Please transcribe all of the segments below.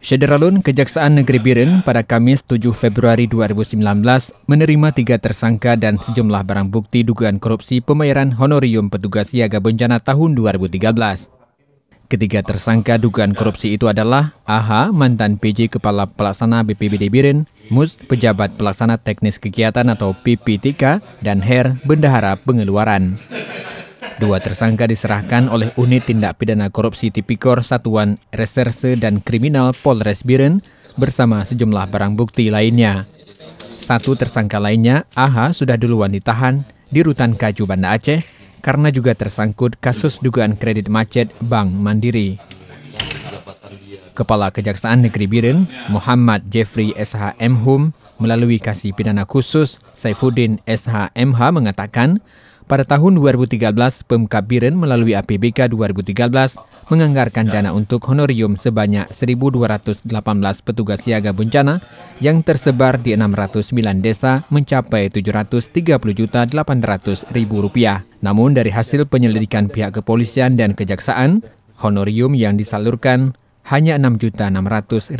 Syederalun Kejaksaan Negeri Biren pada Kamis 7 Februari 2019 menerima tiga tersangka dan sejumlah barang bukti dugaan korupsi pembayaran honorium petugas siaga bencana tahun 2013. Ketiga tersangka dugaan korupsi itu adalah AH, mantan PJ Kepala Pelaksana BPBD Biren, MUS, Pejabat Pelaksana Teknis Kegiatan atau PPTK, dan HER, Bendahara Pengeluaran. Dua tersangka diserahkan oleh unit tindak pidana korupsi tipikor Satuan Reserse dan Kriminal Polres Biren bersama sejumlah barang bukti lainnya. Satu tersangka lainnya, Aha, sudah duluan ditahan di Rutan Kaju Banda Aceh karena juga tersangkut kasus dugaan kredit macet Bank Mandiri. Kepala Kejaksaan Negeri Biren, Muhammad Jeffrey SHM Hum, melalui kasih pidana khusus Saifuddin SHMH mengatakan pada tahun 2013, Pemkab Biren melalui APBK 2013 menganggarkan ya. dana untuk honorium sebanyak 1.218 petugas siaga bencana yang tersebar di 609 desa mencapai 730.800.000 rupiah. Namun dari hasil penyelidikan pihak kepolisian dan kejaksaan, honorium yang disalurkan hanya Rp6.600.000.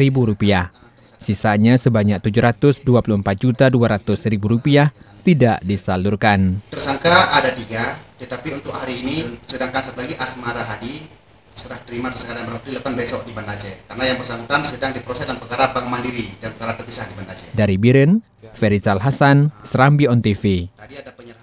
Sisanya sebanyak Rp724.200.000 tidak disalurkan. Tersangka ada tiga, tetapi untuk hari ini sedangkan satu lagi Asmara Hadi serah terima tersangka dan berarti lepas besok di Banda Aceh. Karena yang bersangkutan sedang diproses dalam perkara Bank Mandiri dan perkara terpisah di Banda Aceh. Dari Biren, Ferizal Hasan, Serambi On TV. Tadi ada penyerahan